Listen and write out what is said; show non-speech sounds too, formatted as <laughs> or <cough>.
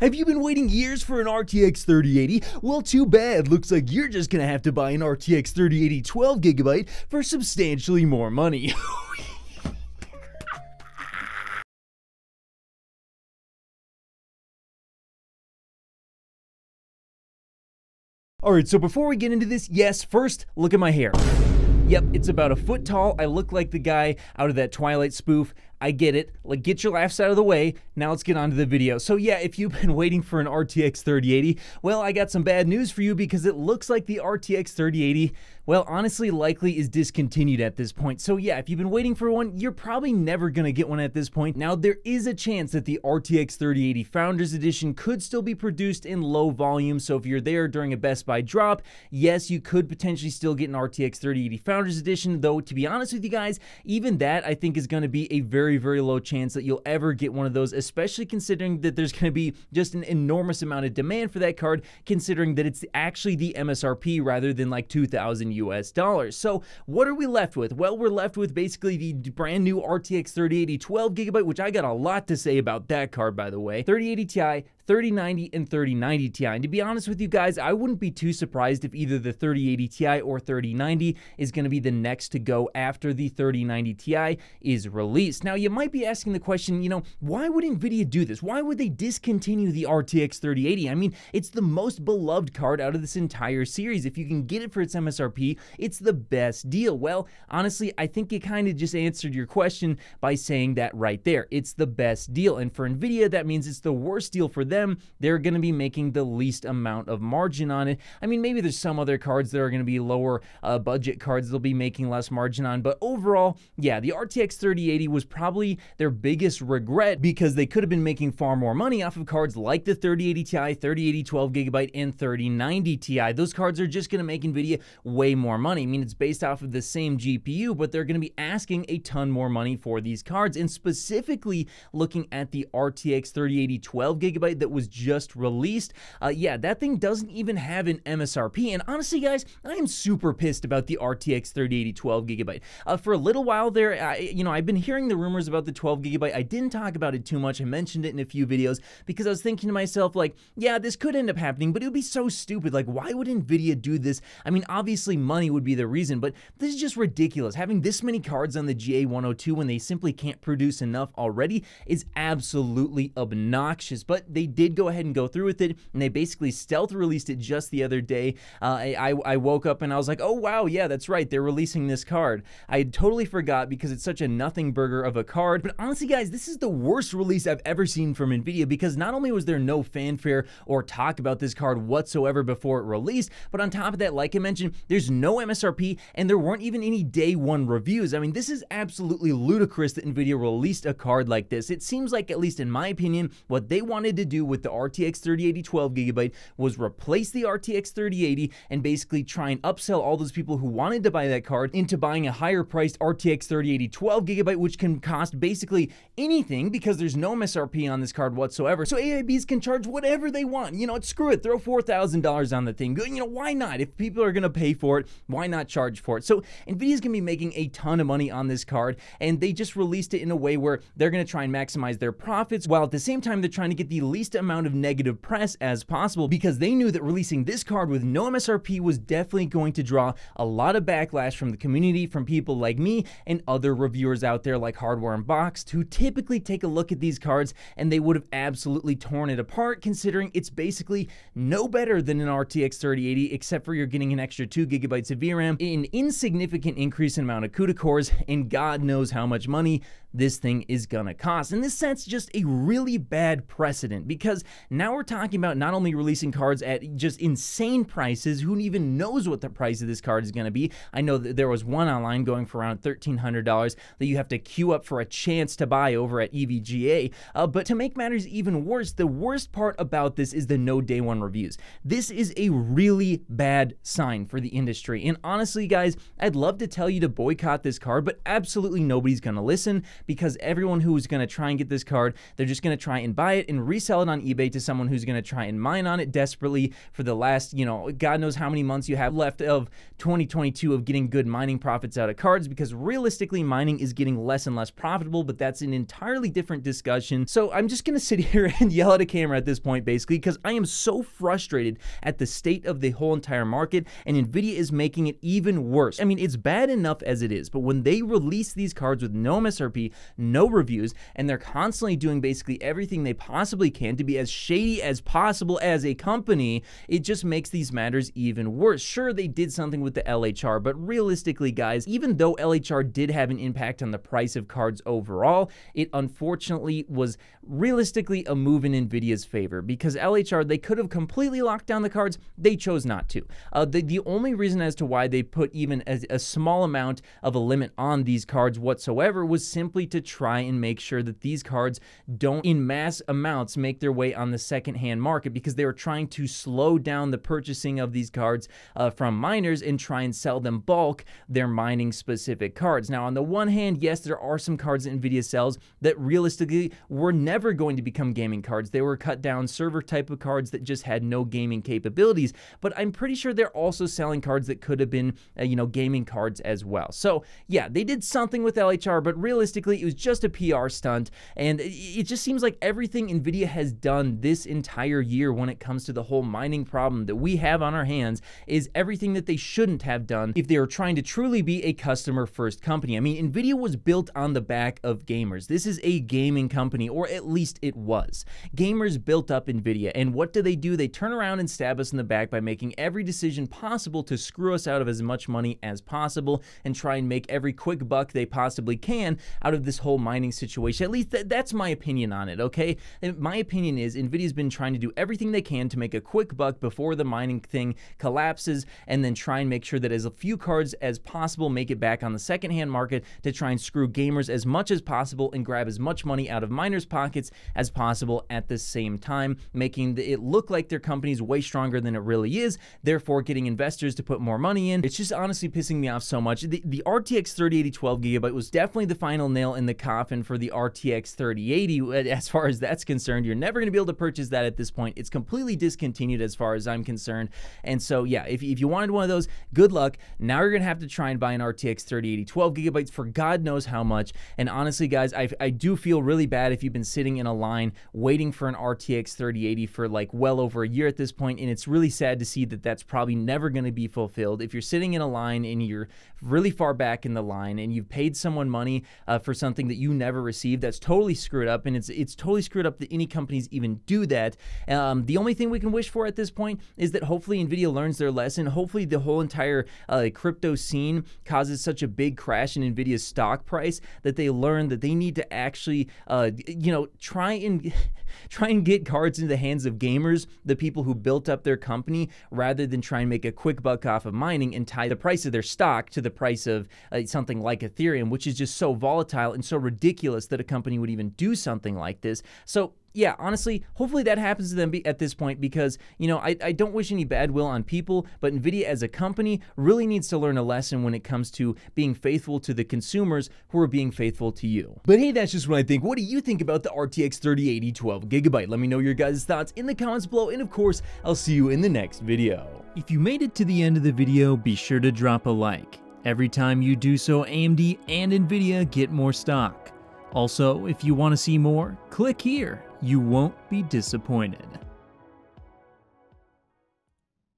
Have you been waiting years for an RTX 3080? Well, too bad. Looks like you're just gonna have to buy an RTX 3080 12GB for substantially more money. <laughs> Alright, so before we get into this, yes, first, look at my hair. Yep, it's about a foot tall. I look like the guy out of that Twilight spoof. I get it. Like, get your laughs out of the way. Now let's get on to the video. So yeah, if you've been <laughs> waiting for an RTX 3080, well, I got some bad news for you because it looks like the RTX 3080, well, honestly, likely is discontinued at this point. So yeah, if you've been waiting for one, you're probably never gonna get one at this point. Now, there is a chance that the RTX 3080 Founders Edition could still be produced in low volume. So if you're there during a Best Buy drop, yes, you could potentially still get an RTX 3080 Founders Edition. Though, to be honest with you guys, even that I think is gonna be a very very, very low chance that you'll ever get one of those, especially considering that there's going to be just an enormous amount of demand for that card, considering that it's actually the MSRP rather than like 2,000 US dollars. So what are we left with? Well, we're left with basically the brand new RTX 3080 12 gigabyte, which I got a lot to say about that card, by the way. 3080 Ti, 3090 and 3090 Ti. And to be honest with you guys, I wouldn't be too surprised if either the 3080 Ti or 3090 is going to be the next to go after the 3090 Ti is released. Now, you might be asking the question, you know, why would NVIDIA do this? Why would they discontinue the RTX 3080? I mean, it's the most beloved card out of this entire series. If you can get it for its MSRP, it's the best deal. Well, honestly, I think you kind of just answered your question by saying that right there. It's the best deal. And for NVIDIA, that means it's the worst deal for them them, they're going to be making the least amount of margin on it. I mean, maybe there's some other cards that are going to be lower uh, budget cards they'll be making less margin on, but overall, yeah, the RTX 3080 was probably their biggest regret because they could have been making far more money off of cards like the 3080 Ti, 3080 12 gigabyte, and 3090 Ti. Those cards are just going to make NVIDIA way more money. I mean, it's based off of the same GPU, but they're going to be asking a ton more money for these cards, and specifically looking at the RTX 3080 12 gigabyte that that was just released. Uh, yeah, that thing doesn't even have an MSRP. And honestly, guys, I am super pissed about the RTX 3080 12 gigabyte. Uh, for a little while there, I, you know, I've been hearing the rumors about the 12 gigabyte. I didn't talk about it too much. I mentioned it in a few videos because I was thinking to myself, like, yeah, this could end up happening, but it would be so stupid. Like, why would Nvidia do this? I mean, obviously, money would be the reason, but this is just ridiculous. Having this many cards on the GA102 when they simply can't produce enough already is absolutely obnoxious. But they did go ahead and go through with it, and they basically stealth released it just the other day. Uh, I, I, I woke up and I was like, oh wow, yeah, that's right, they're releasing this card. I totally forgot because it's such a nothing burger of a card. But honestly, guys, this is the worst release I've ever seen from Nvidia because not only was there no fanfare or talk about this card whatsoever before it released, but on top of that, like I mentioned, there's no MSRP and there weren't even any day one reviews. I mean, this is absolutely ludicrous that Nvidia released a card like this. It seems like, at least in my opinion, what they wanted to do with the RTX 3080 12 gigabyte was replace the RTX 3080 and basically try and upsell all those people who wanted to buy that card into buying a higher priced RTX 3080 12 gigabyte, which can cost basically anything because there's no MSRP on this card whatsoever. So AIBs can charge whatever they want. You know, what, screw it, throw $4,000 on the thing. You know, why not? If people are gonna pay for it, why not charge for it? So Nvidia's gonna be making a ton of money on this card, and they just released it in a way where they're gonna try and maximize their profits while at the same time they're trying to get the least least amount of negative press as possible because they knew that releasing this card with no MSRP was definitely going to draw a lot of backlash from the community, from people like me and other reviewers out there like Hardware Unboxed who typically take a look at these cards and they would have absolutely torn it apart considering it's basically no better than an RTX 3080 except for you're getting an extra 2 gigabytes of VRAM, an insignificant increase in amount of CUDA cores, and God knows how much money this thing is gonna cost. And this sets just a really bad precedent because now we're talking about not only releasing cards at just insane prices, who even knows what the price of this card is gonna be. I know that there was one online going for around $1,300 that you have to queue up for a chance to buy over at EVGA. Uh, but to make matters even worse, the worst part about this is the no day one reviews. This is a really bad sign for the industry. And honestly, guys, I'd love to tell you to boycott this card, but absolutely nobody's gonna listen because everyone who's going to try and get this card, they're just going to try and buy it and resell it on eBay to someone who's going to try and mine on it desperately for the last, you know, God knows how many months you have left of 2022 of getting good mining profits out of cards because realistically mining is getting less and less profitable, but that's an entirely different discussion. So I'm just going <laughs> to sit here and yell at a camera at this point basically because I am so frustrated at the state of the whole entire market and Nvidia is making it even worse. I mean, it's bad enough as it is, but when they release these cards with no MSRP no reviews, and they're constantly doing basically everything they possibly can to be as shady as possible as a company, it just makes these matters even worse. Sure, they did something with the LHR, but realistically, guys, even though LHR did have an impact on the price of cards overall, it unfortunately was realistically a move in NVIDIA's favor because LHR, they could have completely locked down the cards, they chose not to. Uh, the, the only reason as to why they put even a small amount of a limit on these cards whatsoever was simply simply to try and make sure that these cards don't in mass amounts make their way on the secondhand market because they were trying to slow down the purchasing of these cards uh, from miners and try and sell them bulk their mining specific cards. Now, on the one hand, yes, there are some cards that NVIDIA sells that realistically were never going to become gaming cards. They were cut down server type of cards that just had no gaming capabilities, but I'm pretty sure they're also selling cards that could have been, uh, you know, gaming cards as well. So, yeah, they did something with LHR, but realistically, basically it was just a PR stunt, and it just seems like everything NVIDIA has done this entire year when it comes to the whole mining problem that we have on our hands is everything that they shouldn't have done if they were trying to truly be a customer first company. I mean, NVIDIA was built on the back of gamers. This is a gaming company, or at least it was. Gamers built up NVIDIA, and what do they do? They turn around and stab us in the back by making every decision possible to screw us out of as much money as possible and try and make every quick buck they possibly can out of of this whole mining situation. At least th- that's my opinion on it, okay? And my opinion is NVIDIA's been trying to do everything they can to make a quick buck before the mining thing collapses and then try and make sure that as few cards as possible make it back on the secondhand market to try and screw gamers as much as possible and grab as much money out of miners' pockets as possible at the same time, making the, it look like their company's way stronger than it really is, therefore getting investors to put more money in. It's just honestly pissing me off so much. The, the RTX 3080 12 gigabyte was definitely the final nail nail in the coffin for the RTX 3080. As far as that's concerned, you're never going to be able to purchase that at this point. It's completely discontinued as far as I'm concerned. And so, yeah, if, if you wanted one of those, good luck. Now you're going to have to try and buy an RTX 3080 12 gigabytes for God knows how much. And honestly, guys, I, I do feel really bad if you've been sitting in a line waiting for an RTX 3080 for like well over a year at this point, and it's really sad to see that that's probably never going to be fulfilled. If you're sitting in a line and you're really far back in the line and you've paid someone money uh, for something that you never received. That's totally screwed up, and it's it's totally screwed up that any companies even do that. Um, the only thing we can wish for at this point is that hopefully Nvidia learns their lesson. Hopefully, the whole entire uh, crypto scene causes such a big crash in Nvidia's stock price that they learn that they need to actually, uh, you know, try and <laughs> try and get cards into the hands of gamers, the people who built up their company, rather than try and make a quick buck off of mining and tie the price of their stock to the price of uh, something like Ethereum, which is just so volatile and so ridiculous that a company would even do something like this. So yeah, honestly, hopefully that happens to them at this point because, you know, I, I don't wish any bad will on people, but NVIDIA as a company really needs to learn a lesson when it comes to being faithful to the consumers who are being faithful to you. But hey, that's just what I think. What do you think about the RTX 3080 12GB? Let me know your guys' thoughts in the comments below, and of course, I'll see you in the next video. If you made it to the end of the video, be sure to drop a like. Every time you do so, AMD and Nvidia get more stock. Also, if you want to see more, click here. You won't be disappointed.